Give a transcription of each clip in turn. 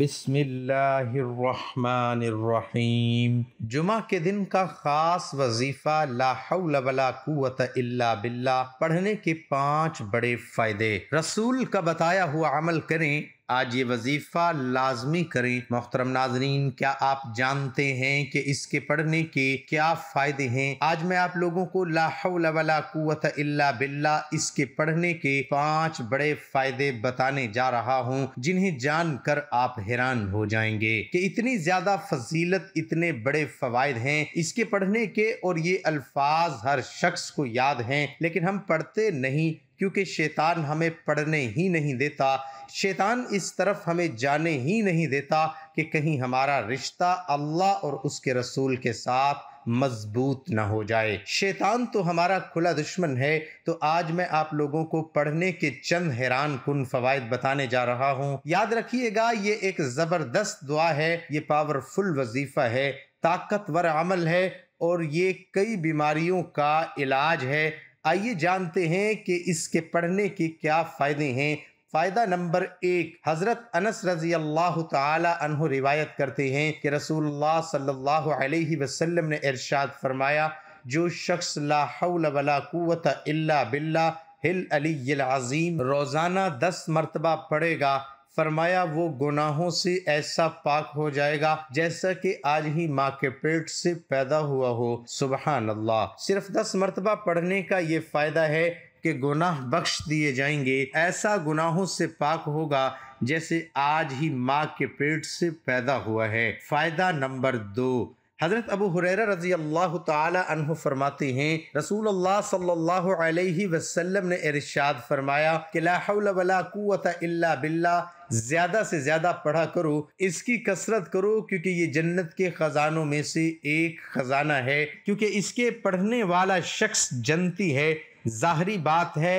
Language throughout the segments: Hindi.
बिस्मिल्लाहिर्रहमानिर्रहीम जुमा के दिन का ख़ास वजीफ़ा ला हौल वला कुवत इल्ला बिल्ला पढ़ने के पांच बड़े फ़ायदे रसूल का बताया हुआ अमल करें आज ये वजीफ़ा लाजमी करें मोहतरम नाजरीन क्या आप जानते हैं कि इसके पढ़ने के क्या फ़ायदे हैं आज मैं आप लोगों को लाहौलवलात अल्ला बिल्ला इसके पढ़ने के पांच बड़े फ़ायदे बताने जा रहा हूँ जिन्हें जान कर आप हैरान हो जाएंगे कि इतनी ज़्यादा फजीलत इतने बड़े फ़वाद हैं इसके पढ़ने के और ये अल्फाज हर शख्स को याद हैं लेकिन हम पढ़ते नहीं क्योंकि शैतान हमें पढ़ने ही नहीं देता शैतान इस तरफ हमें जाने ही नहीं देता कि कहीं हमारा रिश्ता अल्लाह और उसके रसूल के साथ मजबूत ना हो जाए शैतान तो हमारा खुला दुश्मन है तो आज मैं आप लोगों को पढ़ने के चंद हैरान कन फवायद बताने जा रहा हूँ याद रखिएगा ये एक ज़बरदस्त दुआ है ये पावरफुल वजीफ़ा है ताकतवर अमल है और ये कई बीमारियों का इलाज है आइए जानते हैं कि इसके पढ़ने के क्या फ़ायदे हैं फ़ायदा नंबर एक हज़रत अनस रज़ी अल्लाह तहु रिवायत करते हैं कि रसूलुल्लाह सल्लल्लाहु अलैहि वसल्लम ने इरशाद फरमाया जो शख्स ला बिल्ला हिल अली अज़ीम रोज़ाना दस मरतबा पढ़ेगा फरमाया वो गुनाहों से ऐसा पाक हो जाएगा जैसा कि आज ही माँ के पेट से पैदा हुआ हो सुबह अल्लाह सिर्फ दस मरतबा पढ़ने का ये फ़ायदा है कि गुनाह बख्श दिए जाएंगे ऐसा गुनाहों से पाक होगा जैसे आज ही माँ के पेट से पैदा हुआ है फ़ायदा नंबर दो हज़रत अबू हुररा रज़ी अल्लाह तहु फरमाते हैं रसूल अल्लाह सल्लल्लाहु अलैहि वसल्लम ने इरशाद फरमाया कि लाहवलात इल्ला बिल्ला ज़्यादा से ज़्यादा पढ़ा करो इसकी कसरत करो क्योंकि ये जन्नत के ख़जानों में से एक ख़जाना है क्योंकि इसके पढ़ने वाला शख्स जनती है ज़ाहरी बात है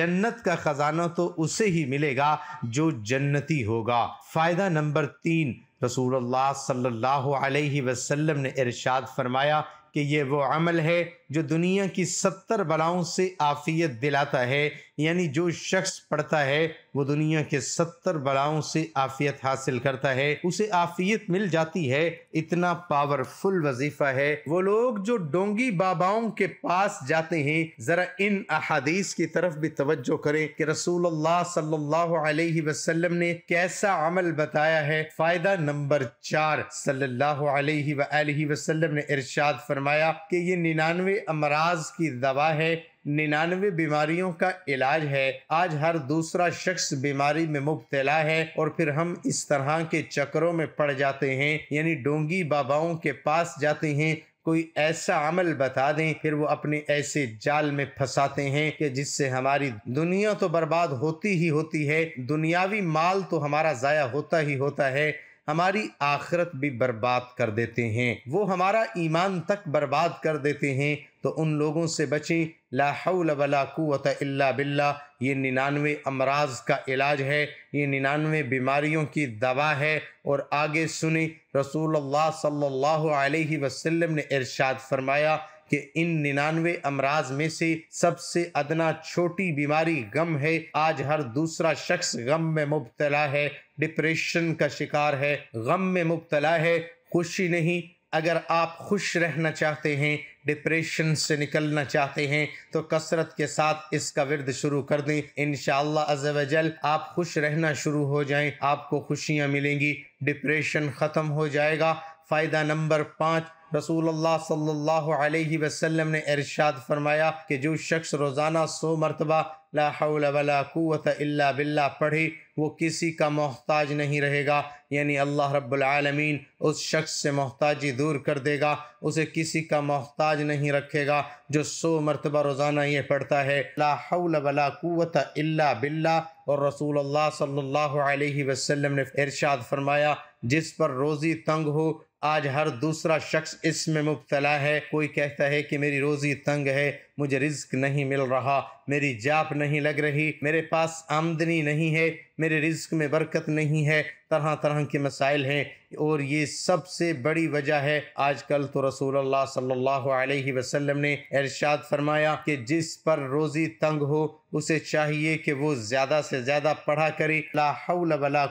जन्नत का ख़जाना तो उसे ही मिलेगा जो जन्नती होगा फ़ायदा नंबर तीन रसूल सल्लल्लाहु अलैहि वसल्लम ने इरशाद फरमाया कि ये वो अमल है जो दुनिया की सत्तर बलाओं से आफियत दिलाता है यानी जो शख्स पढ़ता है वो दुनिया के सत्तर बलाओं से आफियत हासिल करता है उसे आफियत मिल जाती है इतना पावरफुल वजीफा है वो लोग जो डोंगी बाबाओं के पास जाते हैं जरा इन अहादीस की तरफ भी तवज्जो करें कि रसूल अल्लाह सल्लल्लाहु अलैहि वसल्लम ने कैसा अमल बताया है फायदा नंबर चार सल्लल्लाहु अलैहि वसल्लम ने इरशाद फरमाया कि ये निन्यानवे अमराज की दवा है निन्यानवे बीमारियों का इलाज है आज हर दूसरा शख्स बीमारी में मुबतला है और फिर हम इस तरह के चक्रों में पड़ जाते हैं यानी डोंगी बाबाओं के पास जाते हैं कोई ऐसा अमल बता दें फिर वो अपने ऐसे जाल में फंसाते हैं कि जिससे हमारी दुनिया तो बर्बाद होती ही होती है दुनियावी माल तो हमारा ज़ाया होता ही होता है हमारी आखरत भी बर्बाद कर देते हैं वो हमारा ईमान तक बर्बाद कर देते हैं तो उन लोगों से बचें लाहौलवलाक़वत अल्ला बिल्ला ये निन्यानवे अमराज का इलाज है ये निन्यानवे बीमारियों की दवा है और आगे सुने रसूल सल्लल्लाहु अलैहि वसल्लम ने इरशाद फरमाया कि इन निन्यानवे अमराज में से सबसे अदना छोटी बीमारी गम है आज हर दूसरा शख्स गम में मुबतला है डिप्रेशन का शिकार है गम में मुबतला है खुशी नहीं अगर आप खुश रहना चाहते हैं डिप्रेशन से निकलना चाहते हैं तो कसरत के साथ इसका विरद शुरू कर दें इन शजल आप खुश रहना शुरू हो जाएं आपको खुशियां मिलेंगी डिप्रेशन ख़त्म हो जाएगा फ़ायदा नंबर पाँच रसूल अल्लाह वसल्लम ने इरशाद फरमाया कि जो शख्स रोज़ाना सौ मरतबा लाहौलवलात अल्ला बिल्ला पढ़े वो किसी का मोहताज नहीं रहेगा यानी अल्लाह रब्बुलआलमीन उस शख्स से मोहताजी दूर कर देगा उसे किसी का मोहताज नहीं रखेगा जो सौ मरतबा रोज़ाना ये पढ़ता है लाहौलवलात अल्ला बिल्ला और रसूल अल्लाह सल्लल्लाहु अलैहि वसल्लम ने इरशाद फरमाया जिस पर रोज़ी तंग हो आज हर दूसरा शख्स इसमें मुबतला है कोई कहता है कि मेरी रोज़ी तंग है मुझे रिस्क नहीं मिल रहा मेरी जाप नहीं लग रही मेरे पास आमदनी नहीं है मेरे रिज्क में बरकत नहीं है तरह तरह के मसाइल हैं और ये सबसे बड़ी वजह है आजकल तो रसूल अल्लाह सल्लल्लाहु अलैहि वसल्लम ने इरशाद फरमाया कि जिस पर रोज़ी तंग हो उसे चाहिए कि वो ज़्यादा से ज़्यादा पढ़ा करे ला हौल वला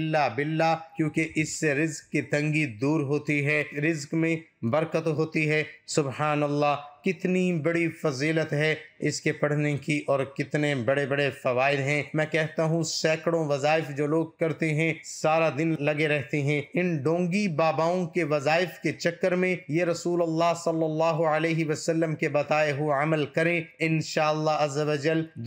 इल्ला बिल्ला क्योंकि इससे रिज्क की तंगी दूर होती है रिज्क में बरकत होती है सुबहान अल्लाह कितनी बड़ी फजीलत है इसके पढ़ने की और कितने बड़े बड़े फ़वाद हैं मैं कहता हूँ सैकड़ों वज़ायफ़ जो लोग करते हैं सारा दिन लगे रहते हैं इन डोंगी बाबाओं के वज़ाइफ के चक्कर में ये रसूल अल्लाह सल्लल्लाहु अलैहि वसल्लम के बताए हुए अमल करें इन शाह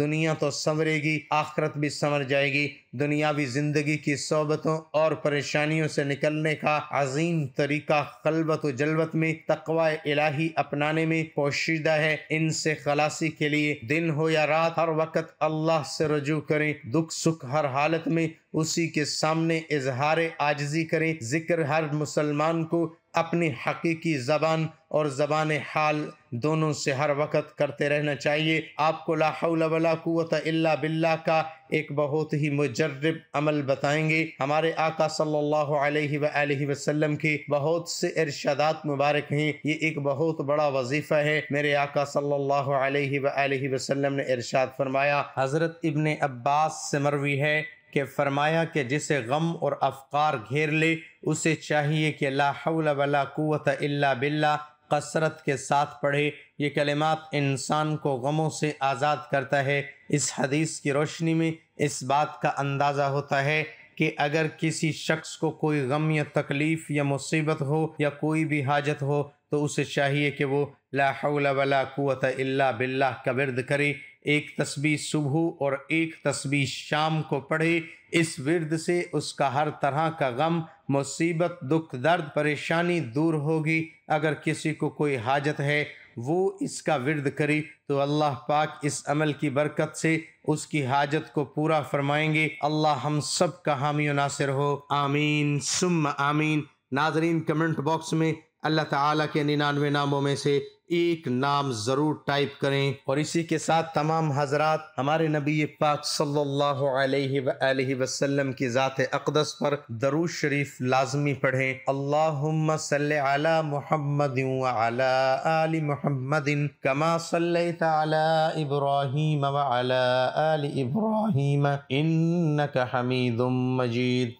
दुनिया तो संवरेगी आखरत भी संवर जाएगी दुनियावी ज़िंदगी की सोबतों और परेशानियों से निकलने का अजीम तरीका खलबत जलबत में तकवा इलाही अपनाने में पोशीदा है इनसे खलासी के लिए दिन हो या रात हर वक्त अल्लाह से रजू करें दुख सुख हर हालत में उसी के सामने इजहार आजजी करें जिक्र हर मुसलमान को अपनी हकीकी ज़बान और ज़बान हाल दोनों से हर वक्त करते रहना चाहिए आपको लाहौलवलात अल्ला बिल्ला का एक बहुत ही मुजर्रब अमल बताएंगे हमारे आका सल्लल्लाहु अलैहि सल्ला वसल्लम के बहुत से इर्शादात मुबारक हैं ये एक बहुत बड़ा वजीफ़ा है मेरे आका सल्लल्लाहु अलैहि वसल्लम ने इरशाद फरमाया हज़रत इब्ने अब्बास से मरवी है कि फ़रमाया कि जिसे गम और अफकार घेर ले उसे चाहिए कि ला हौल वला बिल्ला कसरत के साथ पढ़े ये कलिमात इंसान को गमों से आज़ाद करता है इस हदीस की रोशनी में इस बात का अंदाज़ा होता है कि अगर किसी शख्स को कोई गम या तकलीफ़ या मुसीबत हो या कोई भी हाजत हो तो उसे चाहिए कि वो ला हौल वला बिल्ला का विरद करे एक तस्बी सुबह और एक तस्बी शाम को पढ़े इस विरद से उसका हर तरह का गम मुसीबत दुख दर्द परेशानी दूर होगी अगर किसी को कोई हाजत है वो इसका विरद करे तो अल्लाह पाक इस अमल की बरकत से उसकी हाजत को पूरा फरमाएंगे अल्लाह हम सब का हामी नासिर हो आमीन सुम आमीन नाजरीन कमेंट बॉक्स में अल्लाह ताला के निन्यानवे नामों में से एक नाम ज़रूर टाइप करें और इसी के साथ तमाम हजरात हमारे नबी पाक सल्लल्लाहु अलैहि वसल्लम की ज़ात अकदस पर दरूज शरीफ लाजमी पढ़े अल्लाहुम्मा सल्ले अला मुहम्मद अला आलि मुहम्मदिन कमा सल्लैत अला इब्राहीम व अला आलि इब्राहीम इन्नक हमीदुम मजीद